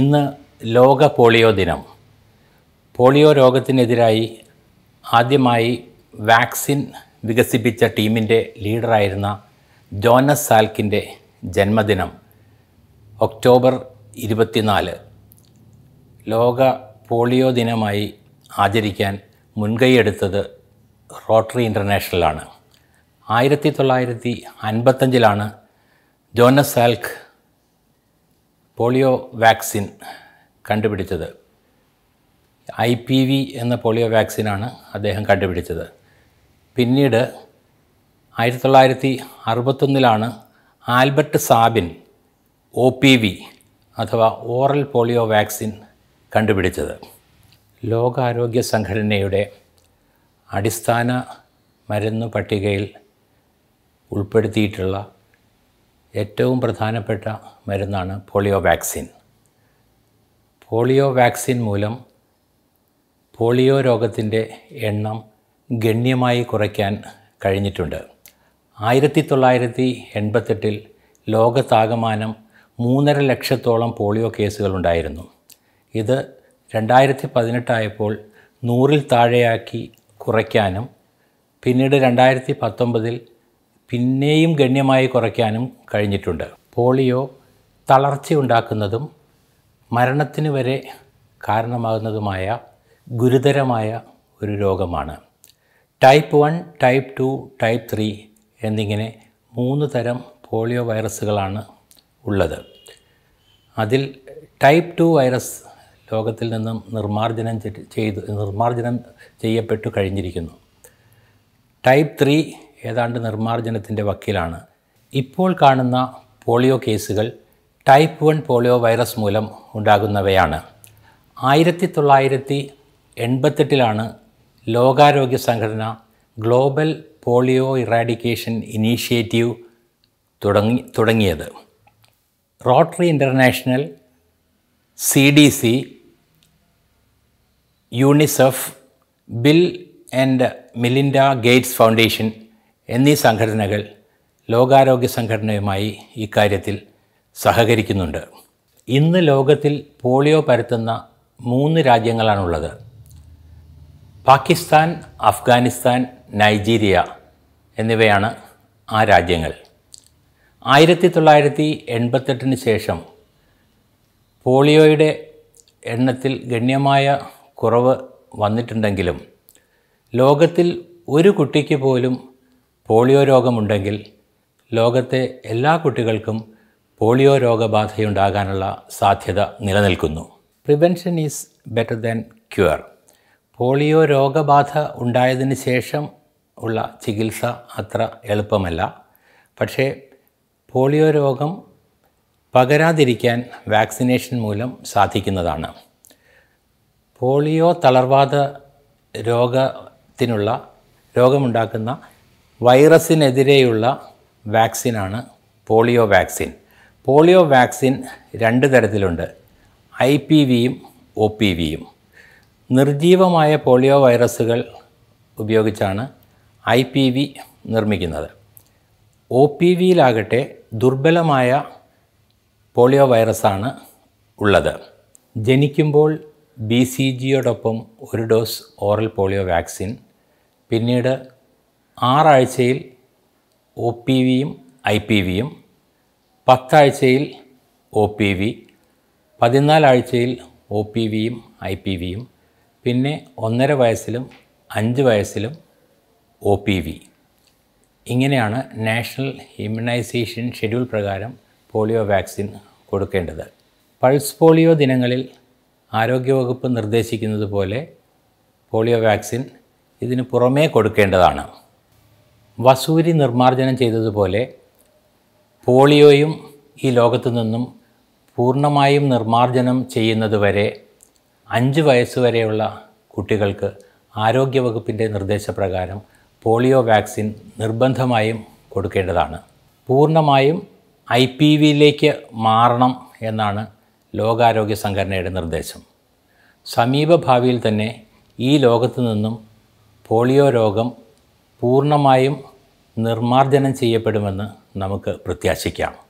ഇന്ന് ലോക പോളിയോ ദിനം പോളിയോ രോഗത്തിനെതിരായി ആദ്യമായി വാക്സിൻ വികസിപ്പിച്ച ടീമിൻ്റെ ലീഡറായിരുന്ന ജോനസ് സാൽക്കിൻ്റെ ജന്മദിനം ഒക്ടോബർ ഇരുപത്തിനാല് ലോക പോളിയോ ദിനമായി ആചരിക്കാൻ മുൻകൈയെടുത്തത് റോട്ടറി ഇൻ്റർനാഷണലാണ് ആയിരത്തി തൊള്ളായിരത്തി അൻപത്തഞ്ചിലാണ് ജോനസ് സാൽക്ക് പോളിയോ വാക്സിൻ കണ്ടുപിടിച്ചത് ഐ പി വി എന്ന പോളിയോ വാക്സിനാണ് അദ്ദേഹം കണ്ടുപിടിച്ചത് പിന്നീട് ആയിരത്തി തൊള്ളായിരത്തി അറുപത്തൊന്നിലാണ് Albert Sabin O P V അഥവാ ഓറൽ പോളിയോ വാക്സിൻ കണ്ടുപിടിച്ചത് ലോകാരോഗ്യ സംഘടനയുടെ അടിസ്ഥാന മരുന്ന് പട്ടികയിൽ ഉൾപ്പെടുത്തിയിട്ടുള്ള ഏറ്റവും പ്രധാനപ്പെട്ട മരുന്നാണ് പോളിയോ വാക്സിൻ പോളിയോ വാക്സിൻ മൂലം പോളിയോ രോഗത്തിൻ്റെ എണ്ണം ഗണ്യമായി കുറയ്ക്കാൻ കഴിഞ്ഞിട്ടുണ്ട് ആയിരത്തി തൊള്ളായിരത്തി എൺപത്തെട്ടിൽ ലോകത്താകമാനം മൂന്നര ലക്ഷത്തോളം പോളിയോ കേസുകളുണ്ടായിരുന്നു ഇത് രണ്ടായിരത്തി പതിനെട്ടായപ്പോൾ നൂറിൽ താഴെയാക്കി കുറയ്ക്കാനും പിന്നീട് രണ്ടായിരത്തി പത്തൊമ്പതിൽ പിന്നെയും ഗണ്യമായി കുറയ്ക്കാനും കഴിഞ്ഞിട്ടുണ്ട് പോളിയോ തളർച്ചയുണ്ടാക്കുന്നതും മരണത്തിന് വരെ കാരണമാകുന്നതുമായ ഗുരുതരമായ ഒരു രോഗമാണ് type one type two type three എന്നിങ്ങനെ മൂന്ന് തരം പോളിയോ വൈറസുകളാണ് ഉള്ളത് അതിൽ ടൈപ്പ് ടു വൈറസ് ലോകത്തിൽ നിന്നും നിർമ്മാർജ്ജനം ചെയ്ത് നിർമ്മാർജ്ജനം ചെയ്യപ്പെട്ടു കഴിഞ്ഞിരിക്കുന്നു ടൈപ്പ് ത്രീ ഏതാണ്ട് നിർമ്മാർജ്ജനത്തിൻ്റെ വക്കീലാണ് ഇപ്പോൾ കാണുന്ന പോളിയോ കേസുകൾ ടൈപ്പ് വൺ പോളിയോ വൈറസ് മൂലം ഉണ്ടാകുന്നവയാണ് ആയിരത്തി തൊള്ളായിരത്തി എൺപത്തെട്ടിലാണ് ലോകാരോഗ്യ സംഘടന ഗ്ലോബൽ പോളിയോ ഇറാഡിക്കേഷൻ ഇനീഷ്യേറ്റീവ് തുടങ്ങി തുടങ്ങിയത് Rotary International C D C UNICEF Bill and Melinda Gates Foundation എന്നീ സംഘടനകൾ ലോകാരോഗ്യ സംഘടനയുമായി ഇക്കാര്യത്തിൽ സഹകരിക്കുന്നുണ്ട് ഇന്ന് ലോകത്തിൽ പോളിയോ പരത്തുന്ന മൂന്ന് രാജ്യങ്ങളാണുള്ളത് പാകിസ്ഥാൻ അഫ്ഗാനിസ്ഥാൻ നൈജീരിയ എന്നിവയാണ് ആ രാജ്യങ്ങൾ ആയിരത്തി തൊള്ളായിരത്തി എൺപത്തെട്ടിന് ശേഷം പോളിയോയുടെ എണ്ണത്തിൽ ഗണ്യമായ കുറവ് വന്നിട്ടുണ്ടെങ്കിലും ലോകത്തിൽ ഒരു കുട്ടിക്ക് പോലും പോളിയോ രോഗമുണ്ടെങ്കിൽ ലോകത്തെ എല്ലാ കുട്ടികൾക്കും പോളിയോ രോഗബാധയുണ്ടാകാനുള്ള സാധ്യത നിലനിൽക്കുന്നു prevention is better than cure polio രോഗബാധ ഉണ്ടായതിന് ശേഷം ഉള്ള ചികിത്സ അത്ര എളുപ്പമല്ല പക്ഷേ പോളിയോ രോഗം പകരാതിരിക്കാൻ വാക്സിനേഷൻ മൂലം സാധിക്കുന്നതാണ് പോളിയോ തളർവാദ രോഗത്തിനുള്ള രോഗമുണ്ടാക്കുന്ന വൈറസിനെതിരെയുള്ള വാക്സിനാണ് പോളിയോ വാക്സിൻ പോളിയോ വാക്സിൻ രണ്ട് തരത്തിലുണ്ട് ഐ പി വിയും ഒ പി വിയും നിർജീവമായ പോളിയോ വൈറസുകൾ ഉപയോഗിച്ചാണ് ഐ പി വി നിർമ്മിക്കുന്നത് ഒ പി വിയിലാകട്ടെ ദുർബലമായ പോളിയോ വൈറസാണ് ഉള്ളത് ജനിക്കുമ്പോൾ ബി സി ജിയോടൊപ്പം ഒരു ഡോസ് ഓറൽ പോളിയോ വാക്സിൻ പിന്നീട് ആറാഴ്ചയിൽ ഒ പി വിയും ഐ പി വിയും പത്താഴ്ചയിൽ ഒ പി വി പതിനാലാഴ്ചയിൽ ഒ പി വിയും ഐ പി വിയും പിന്നെ ഒന്നര വയസ്സിലും അഞ്ച് വയസ്സിലും ഒ പി വി ഇങ്ങനെയാണ് നാഷണൽ ഇമ്മ്യൂണൈസേഷൻ ഷെഡ്യൂൾ പ്രകാരം പോളിയോ വാക്സിൻ കൊടുക്കേണ്ടത് പൾസ് പോളിയോ ദിനങ്ങളിൽ ആരോഗ്യവകുപ്പ് നിർദ്ദേശിക്കുന്നത് പോലെ പോളിയോ വാക്സിൻ ഇതിന് പുറമേ കൊടുക്കേണ്ടതാണ് വസൂരി നിർമ്മാർജ്ജനം ചെയ്തതുപോലെ പോളിയോയും ഈ ലോകത്തു നിന്നും പൂർണ്ണമായും നിർമ്മാർജ്ജനം ചെയ്യുന്നതുവരെ അഞ്ച് വയസ്സുവരെയുള്ള കുട്ടികൾക്ക് ആരോഗ്യവകുപ്പിൻ്റെ നിർദ്ദേശപ്രകാരം പോളിയോ വാക്സിൻ നിർബന്ധമായും കൊടുക്കേണ്ടതാണ് പൂർണ്ണമായും ഐ പി വിയിലേക്ക് മാറണം എന്നാണ് ലോകാരോഗ്യ സംഘടനയുടെ നിർദ്ദേശം സമീപഭാവിയിൽ തന്നെ ഈ ലോകത്തു നിന്നും പോളിയോ രോഗം പൂർണ്ണമായും നിർമ്മാർജ്ജനം ചെയ്യപ്പെടുമെന്ന് നമുക്ക് പ്രത്യാശിക്കാം